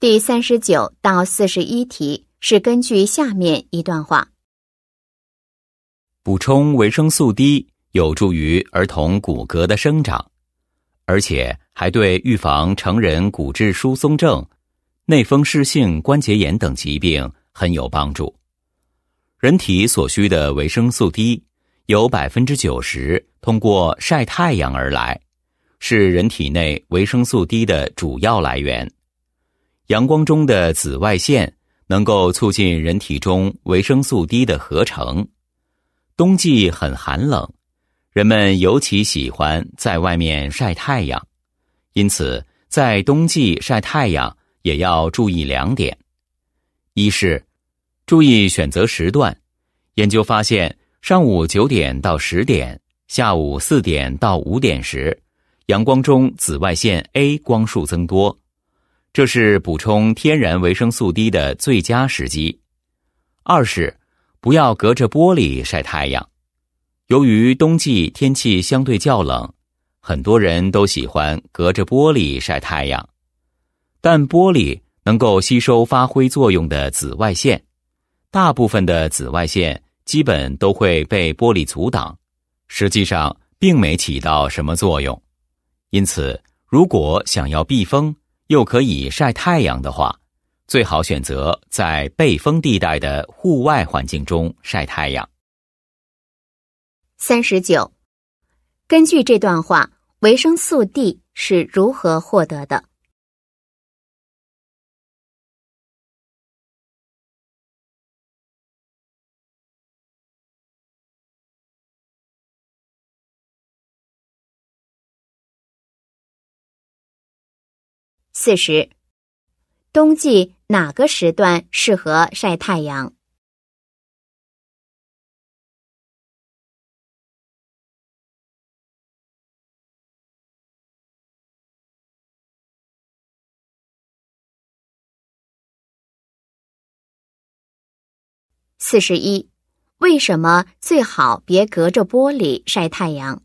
第三十九到四十一题是根据下面一段话：补充维生素 D 有助于儿童骨骼的生长，而且还对预防成人骨质疏松症、类风湿性关节炎等疾病很有帮助。人体所需的维生素 D 有百分之九十通过晒太阳而来，是人体内维生素 D 的主要来源。阳光中的紫外线能够促进人体中维生素 D 的合成。冬季很寒冷，人们尤其喜欢在外面晒太阳。因此，在冬季晒太阳也要注意两点：一是注意选择时段。研究发现，上午九点到十点、下午四点到五点时，阳光中紫外线 A 光束增多。这是补充天然维生素 D 的最佳时机。二是，不要隔着玻璃晒太阳。由于冬季天气相对较冷，很多人都喜欢隔着玻璃晒太阳。但玻璃能够吸收发挥作用的紫外线，大部分的紫外线基本都会被玻璃阻挡，实际上并没起到什么作用。因此，如果想要避风，又可以晒太阳的话，最好选择在背风地带的户外环境中晒太阳。三十九，根据这段话，维生素 D 是如何获得的？四十，冬季哪个时段适合晒太阳？四十一，为什么最好别隔着玻璃晒太阳？